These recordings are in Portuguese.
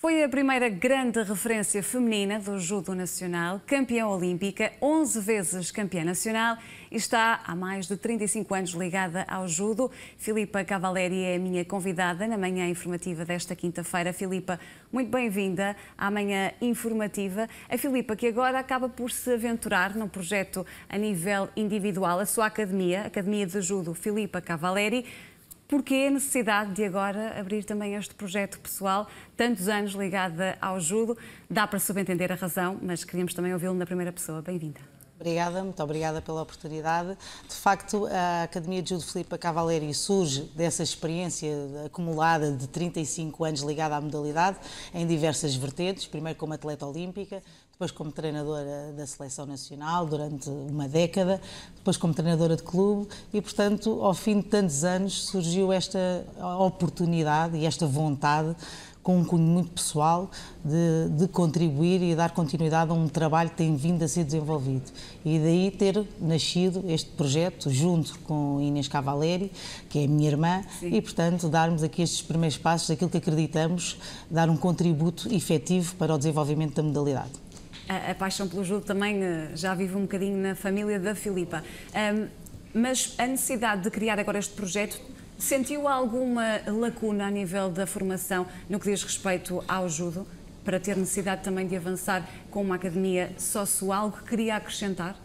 Foi a primeira grande referência feminina do judo nacional, campeã olímpica, 11 vezes campeã nacional e está há mais de 35 anos ligada ao judo. Filipa Cavaleri é a minha convidada na manhã informativa desta quinta-feira. Filipa, muito bem-vinda à manhã informativa. A Filipa que agora acaba por se aventurar num projeto a nível individual, a sua academia, Academia de Judo Filipa Cavaleri, porque a necessidade de agora abrir também este projeto pessoal, tantos anos ligada ao judo? Dá para subentender a razão, mas queríamos também ouvi-lo na primeira pessoa. Bem-vinda. Obrigada, muito obrigada pela oportunidade. De facto, a Academia de Judo Filipe Cavaleri surge dessa experiência acumulada de 35 anos ligada à modalidade em diversas vertentes, primeiro como atleta olímpica, depois como treinadora da seleção nacional durante uma década, depois como treinadora de clube e, portanto, ao fim de tantos anos surgiu esta oportunidade e esta vontade com um cunho muito pessoal de, de, contribuir e dar continuidade a um trabalho que tem vindo a ser desenvolvido. E daí ter nascido este projeto junto com Inês Cavaleri, que é minha irmã, Sim. e portanto darmos aqui estes primeiros passos daquilo que acreditamos, dar um contributo efetivo para o desenvolvimento da modalidade. A, a paixão pelo jogo também eh, já vive um bocadinho na família da Filipa. Um, mas a necessidade de criar agora este projeto Sentiu alguma lacuna a nível da formação no que diz respeito ao judo, para ter necessidade também de avançar com uma academia só só algo que queria acrescentar?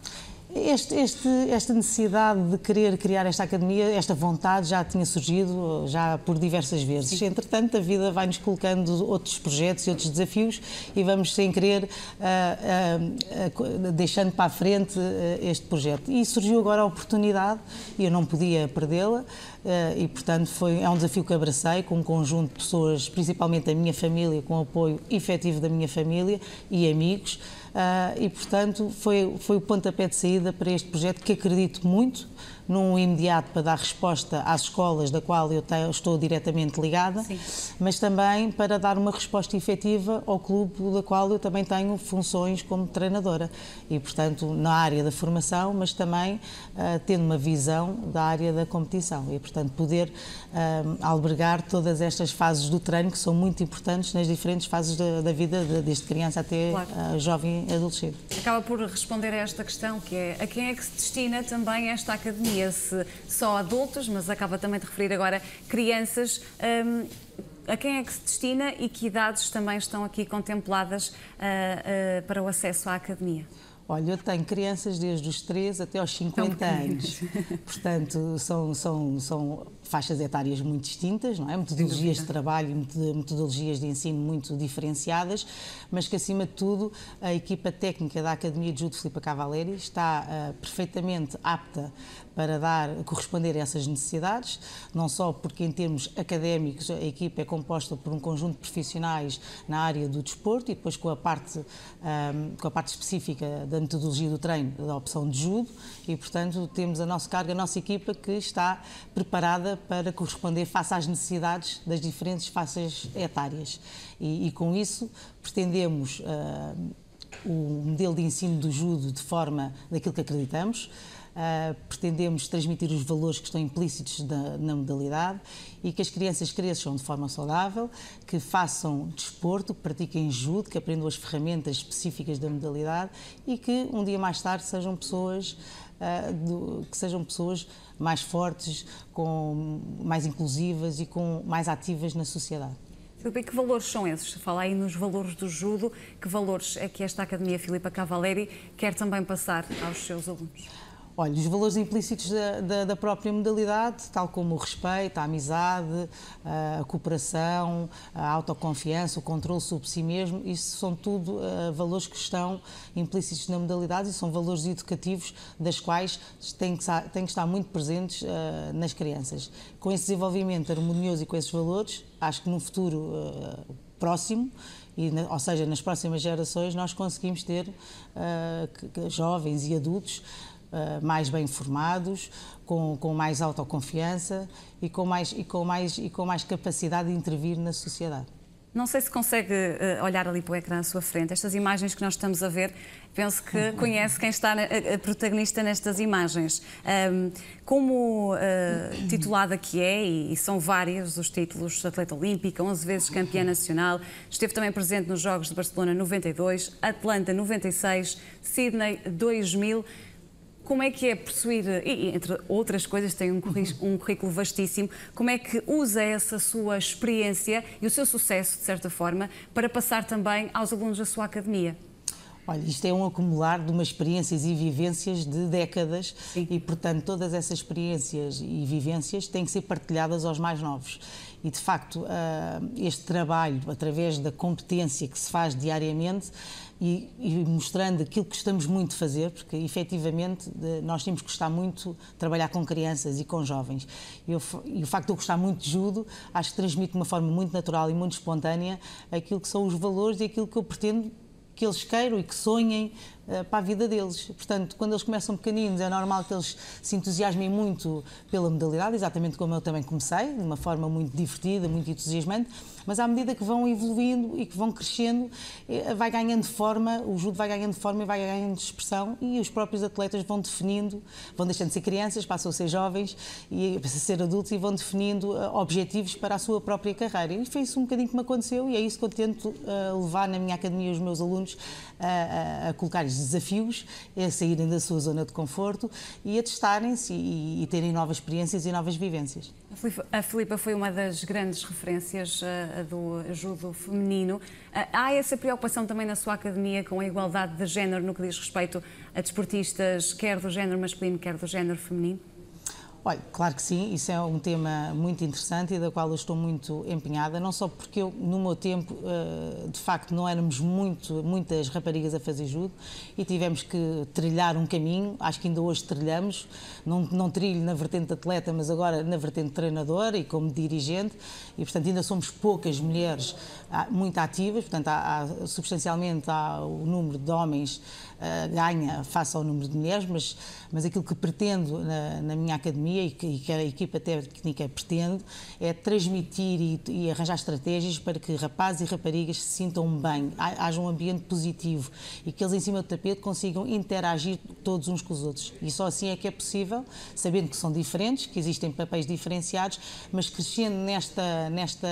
Este, este, esta necessidade de querer criar esta academia, esta vontade já tinha surgido já por diversas vezes. Entretanto, a vida vai-nos colocando outros projetos e outros desafios e vamos, sem querer, uh, uh, uh, deixando para a frente ah, este projeto. E surgiu agora a oportunidade e eu não podia perdê-la ah, e, portanto, foi, é um desafio que abracei com um conjunto de pessoas, principalmente a minha família, com o apoio efetivo da minha família e amigos. Ah, e, portanto, foi, foi o pontapé de saída para este projeto que acredito muito, num imediato para dar resposta às escolas da qual eu estou diretamente ligada, Sim. mas também para dar uma resposta efetiva ao clube da qual eu também tenho funções como treinadora e, portanto, na área da formação, mas também uh, tendo uma visão da área da competição e, portanto, poder uh, albergar todas estas fases do treino que são muito importantes nas diferentes fases da, da vida, de, desde criança até claro. uh, jovem adolescente. Acaba por responder a esta questão que é a quem é que se destina também esta academia? referia-se só a adultos, mas acaba também de referir agora crianças. Um, a quem é que se destina e que idades também estão aqui contempladas uh, uh, para o acesso à academia? Olha, eu tenho crianças desde os 3 até aos 50 anos. Portanto, são, são, são faixas etárias muito distintas, não é? Metodologias de trabalho e metodologias de ensino muito diferenciadas, mas que, acima de tudo, a equipa técnica da Academia de Judo Filipe Cavaleri está uh, perfeitamente apta para dar, corresponder a essas necessidades, não só porque em termos académicos a equipa é composta por um conjunto de profissionais na área do desporto e depois com a parte, um, com a parte específica da metodologia do treino, da opção de judo e, portanto, temos a nossa carga, a nossa equipa que está preparada para corresponder face às necessidades das diferentes faces etárias. E, e com isso pretendemos uh, o modelo de ensino do judo de forma daquilo que acreditamos, Uh, pretendemos transmitir os valores que estão implícitos da, na modalidade e que as crianças cresçam de forma saudável, que façam desporto, que pratiquem judo, que aprendam as ferramentas específicas da modalidade e que um dia mais tarde sejam pessoas ah, que sejam pessoas mais fortes, com mais inclusivas e com mais ativas na sociedade. Filipe, que valores são esses? Fala aí nos valores do judo, que valores é que esta Academia Filipa Cavaleri quer também passar aos seus alunos? Olha, os valores implícitos da, da, da, própria modalidade, tal como o respeito, a amizade, eh, a cooperação, a autoconfiança, o controle sobre si mesmo, isso são tudo uh, valores que estão implícitos na modalidade e são valores educativos das quais têm que, têm que estar muito presentes uh, nas crianças. Com esse desenvolvimento harmonioso e com esses valores, acho que num futuro uh, próximo, e, ou seja, nas próximas gerações, nós conseguimos ter jovens e adultos eh, mais bem formados, com, com mais autoconfiança e com mais, e, com mais, e com mais capacidade de intervir na sociedade. Não sei se consegue eh, olhar ali para o ecrã à sua frente. Estas imagens que nós estamos a ver, penso que conhece quem está a protagonista nestas imagens. como eh, titulada que é, e são vários os títulos, atleta olímpica, 11 vezes campeã nacional, esteve também presente nos Jogos de Barcelona 92, Atlanta 96, Sydney 2000. Como é que é possuir, e entre outras coisas, tem um uhum. currículo, um currículo, vastíssimo, como é que usa essa sua experiência e o seu sucesso, de certa forma, para passar também aos alunos da sua academia? Olha, isto é um acumular de umas experiências e vivências de décadas Sim. e, portanto, todas essas experiências e vivências têm que ser partilhadas aos mais novos. E, de facto, ah, este trabalho, através da competência que se faz diariamente e, e mostrando aquilo que gostamos muito de fazer, porque efetivamente nós temos que gostar muito de trabalhar com crianças e com jovens. Eu, e o facto de eu gostar muito de judo, acho que transmite de uma forma muito natural e muito espontânea aquilo que são os valores e aquilo que eu pretendo que eles queiram e que sonhem eh, para a vida deles. Portanto, quando eles começam pequeninos, é normal que eles se entusiasmem muito pela modalidade, exatamente como eu também comecei, de uma forma muito divertida, muito entusiasmante, mas à medida que vão evoluindo e que vão crescendo, eh, vai ganhando forma, o judo vai ganhando forma e vai ganhando expressão e os próprios atletas vão definindo, vão deixando de ser crianças, passam a ser jovens e passam a ser adultos e vão definindo eh, objetivos para a sua própria carreira. E foi isso um bocadinho que me aconteceu e é isso que eu tento levar na minha academia os meus alunos a, a, a colocar desafios, é saírem da sua zona de conforto e a testarem-se e, e, terem novas experiências e novas vivências. A Filipa foi uma das grandes referências uh, do judo feminino. Uh, há essa preocupação também na sua academia com a igualdade de género no que diz respeito a desportistas, quer do género masculino, quer do género feminino? Olha, claro que sim, isso é um tema muito interessante e da qual eu estou muito empenhada, não só porque eu, no meu tempo, eh, de facto, não éramos muito, muitas raparigas a fazer judo e tivemos que trilhar um caminho, acho que ainda hoje trilhamos, não, não trilho na vertente atleta, mas agora na vertente treinadora treinador e como dirigente, e portanto ainda somos poucas mulheres ah, muito ativas, portanto há, há substancialmente há o número de homens eh, ganha face ao número de mulheres, mas, mas aquilo que pretendo na, na minha academia e que, e que, a equipa técnica pretende é transmitir e, e, arranjar estratégias para que rapazes e raparigas se sintam bem, haja um ambiente positivo e que eles em cima do tapete consigam interagir todos uns com os outros. E só assim é que é possível, sabendo que são diferentes, que existem papéis diferenciados, mas crescendo nesta, nesta,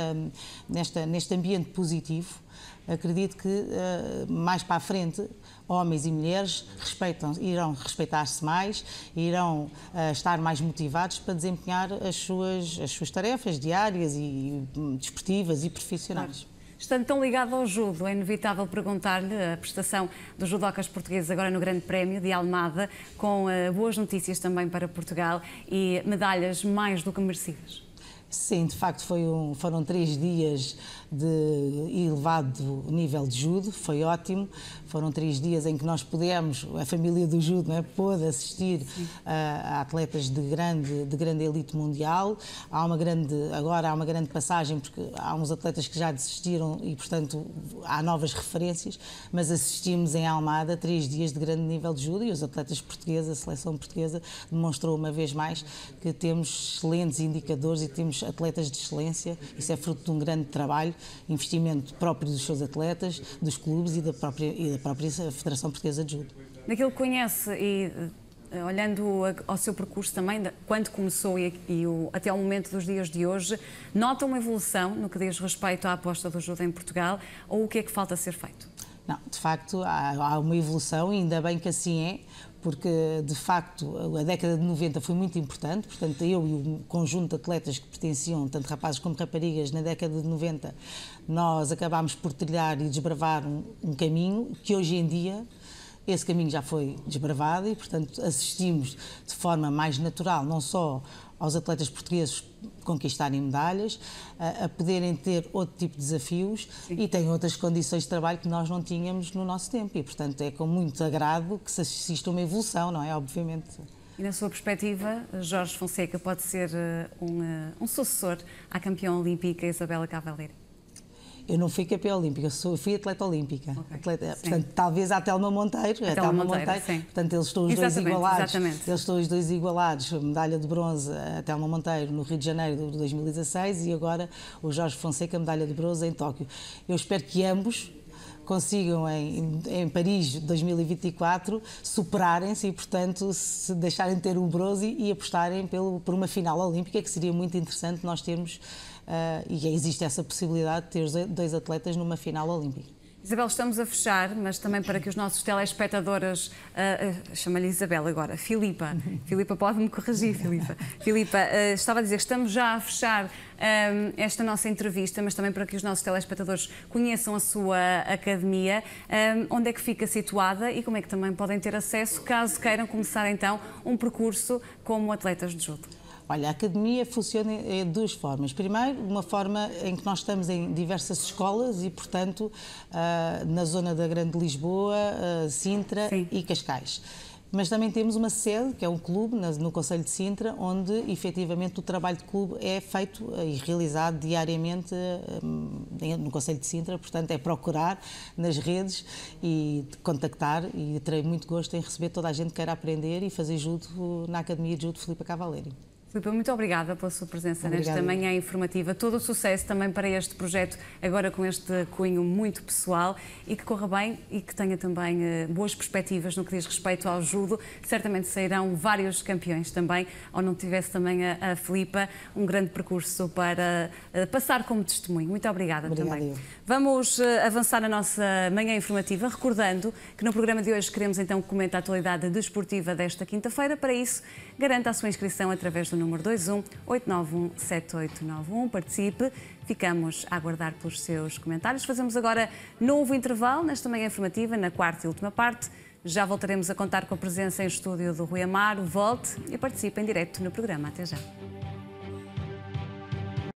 nesta, neste ambiente positivo, acredito que eh, mais para a frente homens e mulheres respeitam, irão respeitar-se mais, irão eh, estar mais motivados para desempenhar as suas, as suas tarefas diárias e, e hum, desportivas e profissionais. Claro. Estando tão ligado ao judo, é inevitável perguntar-lhe a prestação dos judocas portugueses agora no Grande Prémio de Almada, com eh, boas notícias também para Portugal e medalhas mais do que merecidas. Sim, de facto foi um, foram três dias de elevado nível de judo, foi ótimo. Foram três dias em que nós pudemos, a família do judo é, pôde assistir a, ah, a, atletas de grande, de grande elite mundial. Há uma grande, agora há uma grande passagem, porque há uns atletas que já desistiram e, portanto, há novas referências, mas assistimos em Almada três dias de grande nível de judo e os atletas portugueses, a seleção portuguesa demonstrou uma vez mais que temos excelentes indicadores e temos atletas de excelência, isso é fruto de um grande trabalho, investimento próprio dos seus atletas, dos clubes e da própria, e da própria Federação Portuguesa de Judo. Daquilo que conhece e eh, olhando ao seu percurso também, quando começou e, e o, até ao momento dos dias de hoje, nota uma evolução no que diz respeito à aposta do judo em Portugal ou o que é que falta ser feito? Não, de facto há, há uma evolução e ainda bem que assim é, porque de facto a década de 90 foi muito importante, portanto eu e o conjunto de atletas que pertenciam, tanto rapazes como raparigas, na década de 90, nós acabámos por trilhar e desbravar um, um caminho que hoje em dia esse caminho já foi desbravado e, portanto, assistimos de forma mais natural, não só aos atletas portugueses conquistarem medalhas, a, a poderem ter outro tipo de desafios Sim. e têm outras condições de trabalho que nós não tínhamos no nosso tempo. E, portanto, é com muito agrado que se assiste a uma evolução, não é? Obviamente. E na sua perspectiva, Jorge Fonseca pode ser eh, um, eh, um sucessor à campeã olímpica Isabela Cavaleiro? Eu não fui campeã olímpica, sou, fui atleta olímpica. Okay. Atleta, portanto, talvez a Telma Monteiro. A Telma Monteiro, Monteiro portanto, eles estão os exatamente, dois igualados. Exatamente. Eles estão os dois igualados. Medalha de bronze a Telma Monteiro no Rio de Janeiro de 2016 e agora o Jorge Fonseca, medalha de bronze em Tóquio. Eu espero que ambos consigam em, em Paris 2024 superarem-se e, portanto, se deixarem de ter o bronze e apostarem pelo, por uma final olímpica, que seria muito interessante nós termos ah, e existe essa possibilidade de ter dois atletas numa final olímpica. Isabel, estamos a fechar, mas também para que os nossos telespectadores. Uh, uh, Chama-lhe Isabel agora, Filipa. Filipa, pode-me corrigir, Filipa. Filipa, uh, estava a dizer, estamos já a fechar um, esta nossa entrevista, mas também para que os nossos telespectadores conheçam a sua academia, um, onde é que fica situada e como é que também podem ter acesso, caso queiram começar então um percurso como atletas de judo. Olha, a academia funciona de eh, duas formas. Primeiro, uma forma em que nós estamos em diversas escolas e, portanto, eh, na zona da Grande Lisboa, eh, Sintra Sim. e Cascais mas também temos uma sede, que é um clube, no Conselho de Sintra, onde efetivamente o trabalho de clube é feito e realizado diariamente no Conselho de Sintra, portanto é procurar nas redes e contactar e terei muito gosto em receber toda a gente que queira aprender e fazer judo na Academia de Judo Filipe Cavaleri. Filipe, muito obrigada pela sua presença Obrigado. nesta manhã informativa. Todo o sucesso também para este projeto, agora com este cunho muito pessoal e que corra bem e que tenha também eh, boas perspectivas no que diz respeito ao judo. Certamente sairão vários campeões também, ou não tivesse também a, a Filipa, um grande percurso para eh, passar como testemunho. Muito obrigada também. Vamos eh, avançar na nossa manhã informativa, recordando que no programa de hoje queremos então comentar a atualidade desportiva desta quinta-feira. Para isso, garanta a sua inscrição através do número 21 891 7891. Participe, ficamos a aguardar pelos seus comentários. Fazemos agora novo intervalo nesta manhã informativa, na quarta e última parte. Já voltaremos a contar com a presença em estúdio do Rui Amaro. Volte e participe em direto no programa. Até já.